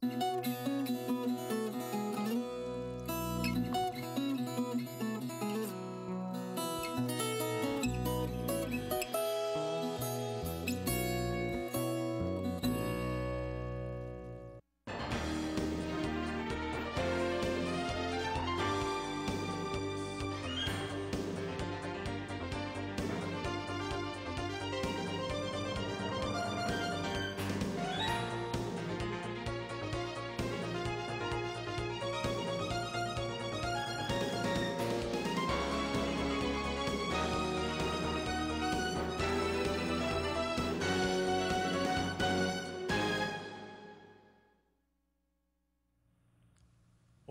Música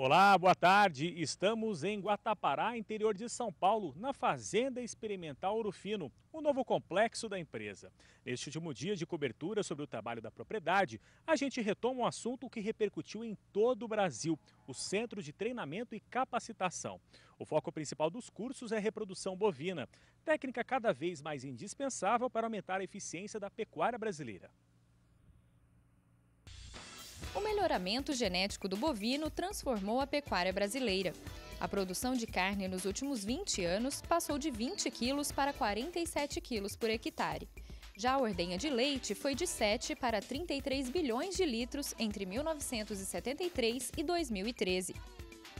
Olá, boa tarde. Estamos em Guatapará, interior de São Paulo, na Fazenda Experimental Urufino, o um novo complexo da empresa. Neste último dia de cobertura sobre o trabalho da propriedade, a gente retoma um assunto que repercutiu em todo o Brasil: o Centro de Treinamento e Capacitação. O foco principal dos cursos é reprodução bovina, técnica cada vez mais indispensável para aumentar a eficiência da pecuária brasileira. O melhoramento genético do bovino transformou a pecuária brasileira. A produção de carne nos últimos 20 anos passou de 20 quilos para 47 quilos por hectare. Já a ordenha de leite foi de 7 para 33 bilhões de litros entre 1973 e 2013.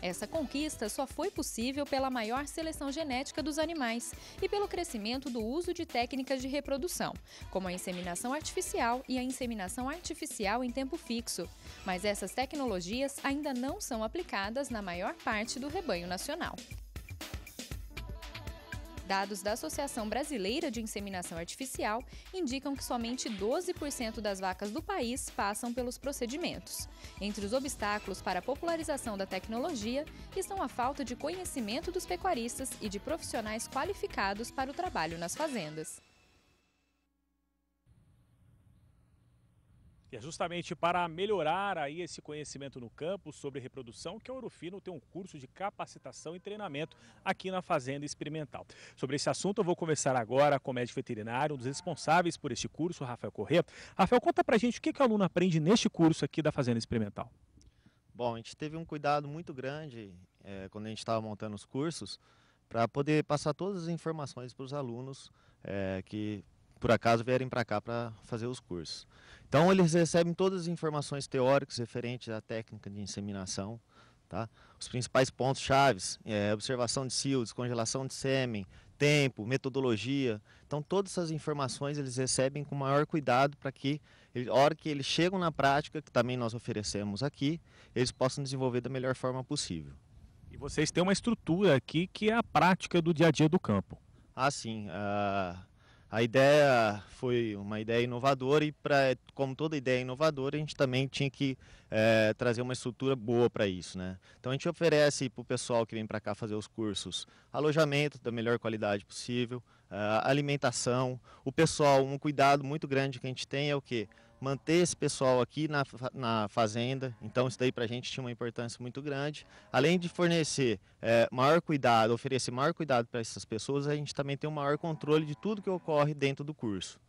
Essa conquista só foi possível pela maior seleção genética dos animais e pelo crescimento do uso de técnicas de reprodução, como a inseminação artificial e a inseminação artificial em tempo fixo. Mas essas tecnologias ainda não são aplicadas na maior parte do rebanho nacional. Dados da Associação Brasileira de Inseminação Artificial indicam que somente 12% das vacas do país passam pelos procedimentos. Entre os obstáculos para a popularização da tecnologia estão a falta de conhecimento dos pecuaristas e de profissionais qualificados para o trabalho nas fazendas. que é justamente para melhorar aí esse conhecimento no campo sobre reprodução que a Orofino tem um curso de capacitação e treinamento aqui na Fazenda Experimental. Sobre esse assunto eu vou conversar agora com o médico veterinário, um dos responsáveis por este curso, Rafael Corrêa. Rafael, conta pra gente o que, que o aluno aprende neste curso aqui da Fazenda Experimental. Bom, a gente teve um cuidado muito grande é, quando a gente estava montando os cursos para poder passar todas as informações para os alunos é, que por acaso vierem para cá para fazer os cursos. Então eles recebem todas as informações teóricas referentes à técnica de inseminação, tá? Os principais pontos chaves, é, observação de cio, congelação de sêmen, tempo, metodologia. Então todas essas informações eles recebem com maior cuidado para que, a hora que eles chegam na prática, que também nós oferecemos aqui, eles possam desenvolver da melhor forma possível. E vocês têm uma estrutura aqui que é a prática do dia a dia do campo. Ah, sim. Uh a ideia foi uma ideia inovadora e, pra, como toda ideia inovadora, a gente também tinha que é, trazer uma estrutura boa para isso. Né? Então a gente oferece para o pessoal que vem para cá fazer os cursos alojamento da melhor qualidade possível, eh, alimentação. O pessoal, um cuidado muito grande que a gente tem é o que? manter esse pessoal aqui na, na fazenda. Então isso daí para a gente tinha uma importância muito grande. Além de fornecer é, maior cuidado, oferecer maior cuidado para essas pessoas, a gente também tem um maior controle de tudo que ocorre dentro do curso.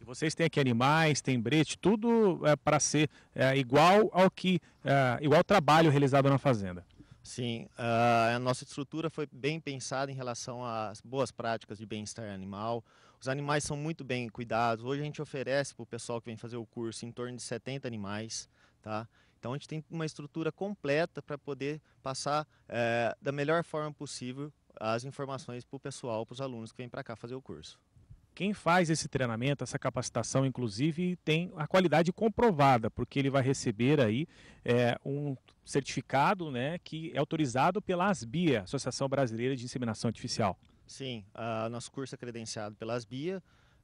E vocês têm aqui animais, tem brete, tudo é, para ser é, igual ao que é, igual ao trabalho realizado na fazenda. Sim, a nossa estrutura foi bem pensada em relação às boas práticas de bem-estar animal, os animais são muito bem cuidados. Hoje a gente oferece para o pessoal que vem fazer o curso em torno de 70 animais, tá? Então a gente tem uma estrutura completa para poder passar é, da melhor forma possível as informações para o pessoal, para os alunos que vêm para cá fazer o curso. Quem faz esse treinamento, essa capacitação, inclusive, tem a qualidade comprovada, porque ele vai receber aí é, um certificado né, que é autorizado pela ASBIA, Associação Brasileira de Inseminação Artificial. Sim, uh, nosso curso é credenciado pelas BIA, uh,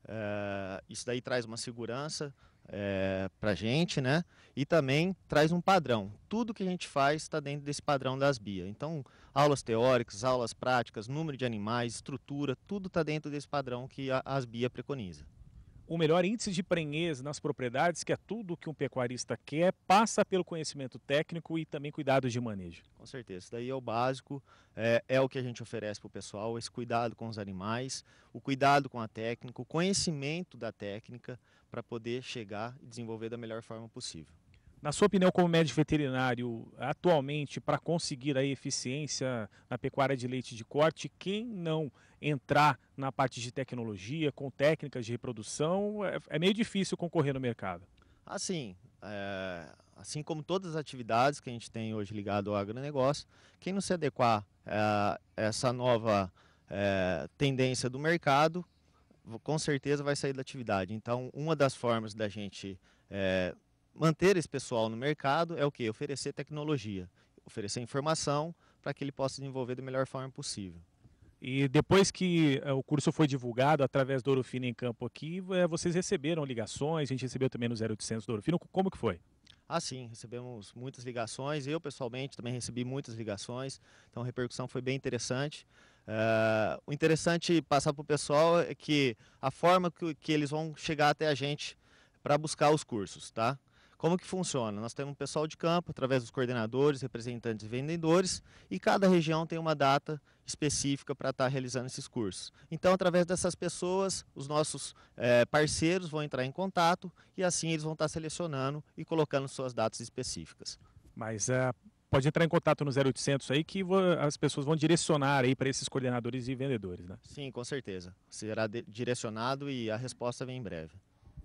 eh, isso daí traz uma segurança uh, eh, para a gente, né? E também traz um padrão. Tudo que a gente faz está dentro desse padrão das BIA. Então, aulas teóricas, aulas práticas, número de animais, estrutura, tudo está dentro desse padrão que a, as BIA preconiza o melhor índice de prenhez nas propriedades, que é tudo que um pecuarista quer, passa pelo conhecimento técnico e também cuidado de manejo. Com certeza, isso daí é o básico, é, é o que a gente oferece para o pessoal, esse cuidado com os animais, o cuidado com a técnica, o conhecimento da técnica para poder chegar e desenvolver da melhor forma possível. Na sua opinião, como médico veterinário, atualmente, para conseguir a eficiência na pecuária de leite de corte, quem não entrar na parte de tecnologia, com técnicas de reprodução, é, é, meio difícil concorrer no mercado? Assim, é, assim como todas as atividades que a gente tem hoje ligado ao agronegócio, quem não se adequar é, a essa nova é, tendência do mercado, com certeza vai sair da atividade. Então, uma das formas da gente é, manter esse pessoal no mercado é o que? Oferecer tecnologia, oferecer informação para que ele possa desenvolver da melhor forma possível. E depois que eh, o curso foi divulgado através do Orofino em Campo aqui, eh, vocês receberam ligações, a gente recebeu também no 0800 do Orofino, como que foi? Ah, sim, recebemos muitas ligações, eu pessoalmente também recebi muitas ligações, então a repercussão foi bem interessante. Uh, o interessante passar para o pessoal é que a forma que, que eles vão chegar até a gente para buscar os cursos, tá? Como que funciona? Nós temos um pessoal de campo, através dos coordenadores, representantes e vendedores, e cada região tem uma data específica para estar tá realizando esses cursos. Então, através dessas pessoas, os nossos é, parceiros vão entrar em contato e assim eles vão estar tá selecionando e colocando suas datas específicas. Mas é, pode entrar em contato no 0800 aí que as pessoas vão direcionar aí para esses coordenadores e vendedores, né? Sim, com certeza. Será direcionado e a resposta vem em breve.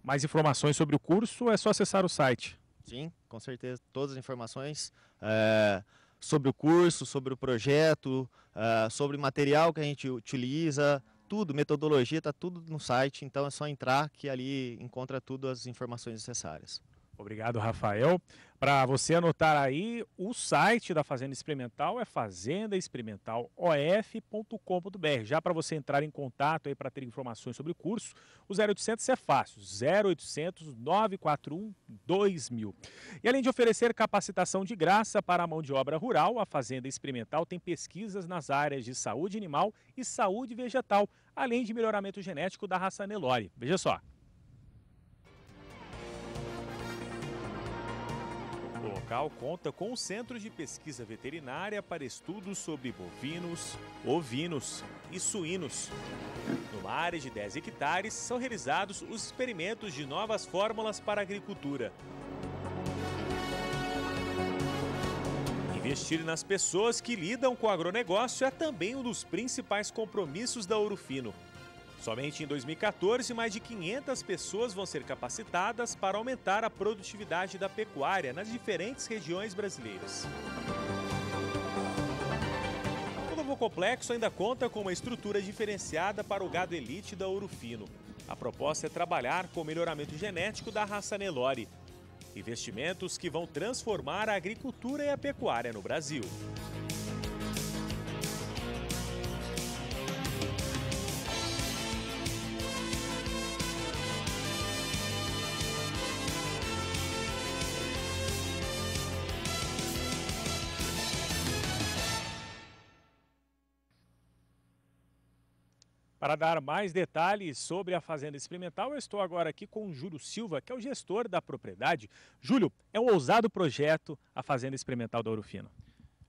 Mais informações sobre o curso é só acessar o site. Sim, com certeza. Todas as informações é, sobre o curso, sobre o projeto, é, sobre o material que a gente utiliza, tudo, metodologia, está tudo no site. Então é só entrar que ali encontra tudo as informações necessárias. Obrigado, Rafael. Para você anotar aí, o site da Fazenda Experimental é fazendaexperimentalof.com.br. Já para você entrar em contato aí para ter informações sobre o curso, o 0800 é fácil, 0800 941 2000. E além de oferecer capacitação de graça para a mão de obra rural, a Fazenda Experimental tem pesquisas nas áreas de saúde animal e saúde vegetal, além de melhoramento genético da raça Nelore. Veja só. local conta com um centro de pesquisa veterinária para estudos sobre bovinos, ovinos e suínos. Numa área de 10 hectares, são realizados os experimentos de novas fórmulas para a agricultura. Investir nas pessoas que lidam com o agronegócio é também um dos principais compromissos da Ourofino. Somente em 2014, mais de 500 pessoas vão ser capacitadas para aumentar a produtividade da pecuária nas diferentes regiões brasileiras. O novo complexo ainda conta com uma estrutura diferenciada para o gado elite da Ouro Fino. A proposta é trabalhar com o melhoramento genético da raça Nelore. Investimentos que vão transformar a agricultura e a pecuária no Brasil. Para dar mais detalhes sobre a Fazenda Experimental, eu estou agora aqui com Júlio Silva, que é o gestor da propriedade. Júlio, é um ousado projeto a Fazenda Experimental da Ouro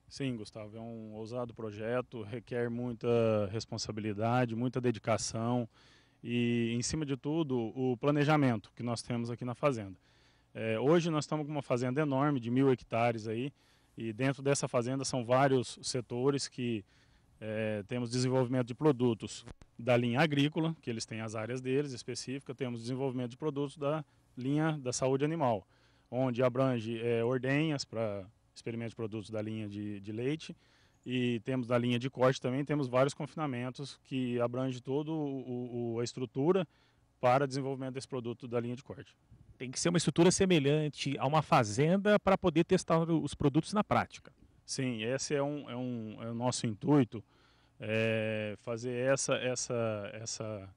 Sim, Gustavo, é um ousado projeto, requer muita responsabilidade, muita dedicação e, em cima de tudo, o planejamento que nós temos aqui na fazenda. É, hoje nós estamos com uma fazenda enorme de mil hectares aí e dentro dessa fazenda são vários setores que é, temos desenvolvimento de produtos da linha agrícola, que eles têm as áreas deles específicas, temos desenvolvimento de produtos da linha da saúde animal, onde abrange é, ordenhas para experimentos de produtos da linha de, de leite, e temos da linha de corte também, temos vários confinamentos que abrange toda a estrutura para desenvolvimento desse produto da linha de corte. Tem que ser uma estrutura semelhante a uma fazenda para poder testar os produtos na prática. Sim, esse é, um, é, um, é o nosso intuito, é fazer essa, essa, essa,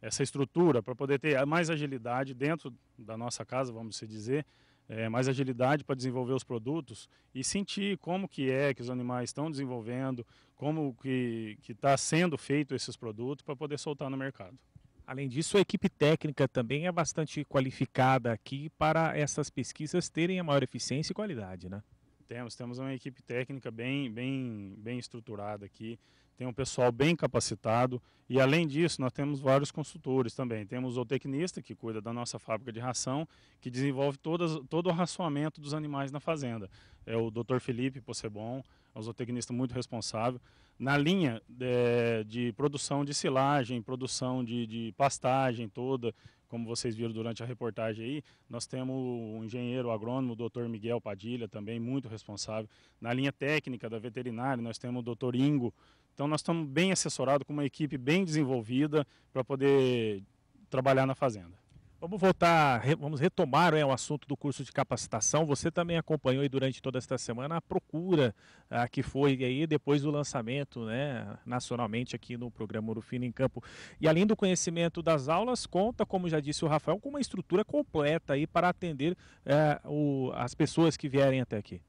essa estrutura para poder ter mais agilidade dentro da nossa casa, vamos dizer, é, mais agilidade para desenvolver os produtos e sentir como que é que os animais estão desenvolvendo, como que está sendo feito esses produtos para poder soltar no mercado. Além disso, a equipe técnica também é bastante qualificada aqui para essas pesquisas terem a maior eficiência e qualidade, né? Temos, temos uma equipe técnica bem, bem, bem estruturada aqui, tem um pessoal bem capacitado e além disso nós temos vários consultores também. Temos o tecnista que cuida da nossa fábrica de ração, que desenvolve todas, todo o raçoamento dos animais na fazenda. É o Dr. Felipe Possebon, é um zootecnista muito responsável na linha é, de produção de silagem, produção de, de, pastagem toda, como vocês viram durante a reportagem aí, nós temos o engenheiro agrônomo, o Dr. Miguel Padilha, também muito responsável. Na linha técnica da veterinária, nós temos o Dr. Ingo. Então nós estamos bem assessorados, com uma equipe bem desenvolvida para poder trabalhar na fazenda. Vamos voltar, vamos retomar é o assunto do curso de capacitação. Você também acompanhou aí, durante toda esta semana a procura ah, que foi aí depois do lançamento né, nacionalmente aqui no programa Urufino em Campo. E além do conhecimento das aulas, conta, como já disse o Rafael, com uma estrutura completa aí para atender eh, o, as pessoas que vierem até aqui.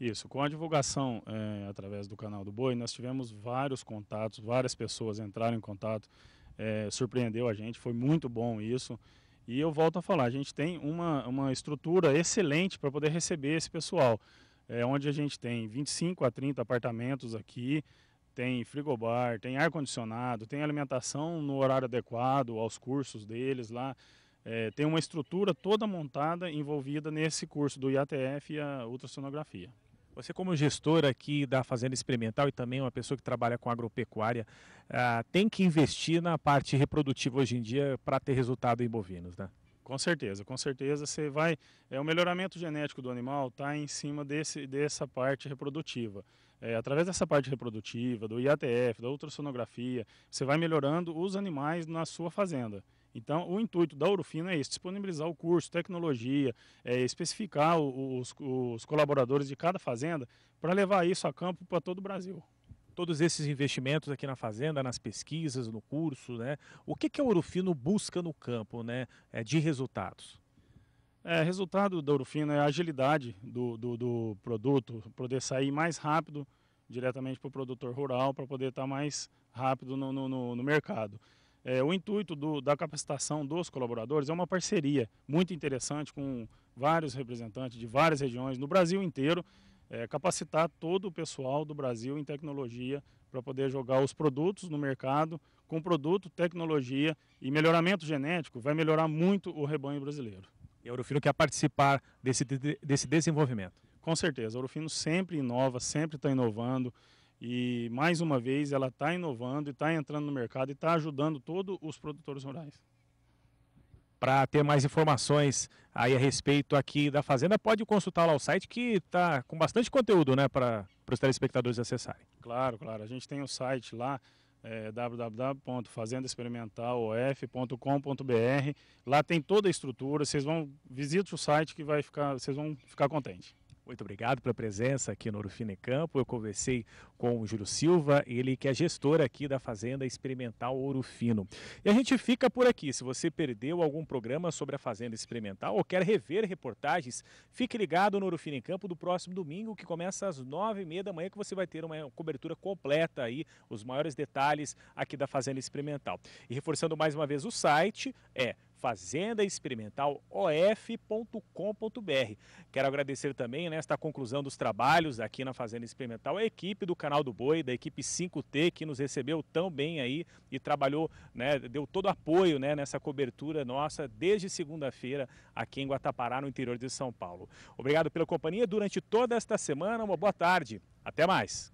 Isso, com a divulgação eh, através do canal do Boi, nós tivemos vários contatos, várias pessoas entraram em contato, eh, surpreendeu a gente, foi muito bom isso. E eu volto a falar, a gente tem uma, uma estrutura excelente para poder receber esse pessoal. É onde a gente tem 25 a 30 apartamentos aqui, tem frigobar, tem ar-condicionado, tem alimentação no horário adequado aos cursos deles lá. É, tem uma estrutura toda montada envolvida nesse curso do IATF e a ultrassonografia. Você, como gestor aqui da Fazenda Experimental e também uma pessoa que trabalha com agropecuária, uh, tem que investir na parte reprodutiva hoje em dia para ter resultado em bovinos, né? Com certeza, com certeza você vai. É, o melhoramento genético do animal está em cima desse, dessa parte reprodutiva. É, através dessa parte reprodutiva, do IATF, da ultrassonografia, você vai melhorando os animais na sua fazenda. Então, o intuito da Ourofino é esse, disponibilizar o curso, tecnologia, é, especificar os, os colaboradores de cada fazenda para levar isso a campo para todo o Brasil todos esses investimentos aqui na fazenda, nas pesquisas, no curso, né? O que, que a Orofino busca no campo, né? É, de resultados? É, resultado da Orofino é a agilidade do, do, do produto, poder sair mais rápido diretamente para o produtor rural, para poder estar tá mais rápido no, no, no mercado. É, o intuito do, da capacitação dos colaboradores é uma parceria muito interessante com vários representantes de várias regiões no Brasil inteiro, é, capacitar todo o pessoal do Brasil em tecnologia para poder jogar os produtos no mercado com produto, tecnologia e melhoramento genético vai melhorar muito o rebanho brasileiro. E a Ourofino quer participar desse, desse desenvolvimento? Com certeza, a Ourofino sempre inova, sempre está inovando. E mais uma vez ela está inovando, e está entrando no mercado e está ajudando todos os produtores rurais. Para ter mais informações aí a respeito aqui da fazenda, pode consultar lá o site que está com bastante conteúdo, né, para os telespectadores acessarem. Claro, claro. A gente tem o site lá é, eh, www.fazendaexperimentalof.com.br. Lá tem toda a estrutura. Vocês vão visite o site que vai ficar, vocês vão ficar contentes. Muito obrigado pela presença aqui no Orofina Campo. Eu conversei com o Júlio Silva, ele que é gestor aqui da Fazenda Experimental Ouro Fino. E a gente fica por aqui. Se você perdeu algum programa sobre a Fazenda Experimental ou quer rever reportagens, fique ligado no Orofina Campo do próximo domingo, que começa às nove e meia da manhã, que você vai ter uma cobertura completa aí, os maiores detalhes aqui da Fazenda Experimental. E reforçando mais uma vez o site, é fazendaexperimentalOF.com.br. Quero agradecer também nesta né, conclusão dos trabalhos aqui na Fazenda Experimental a equipe do Canal do Boi, da equipe 5T, que nos recebeu tão bem aí e trabalhou, né, deu todo apoio né, nessa cobertura nossa desde segunda-feira aqui em Guatapará, no interior de São Paulo. Obrigado pela companhia durante toda esta semana. Uma boa tarde. Até mais.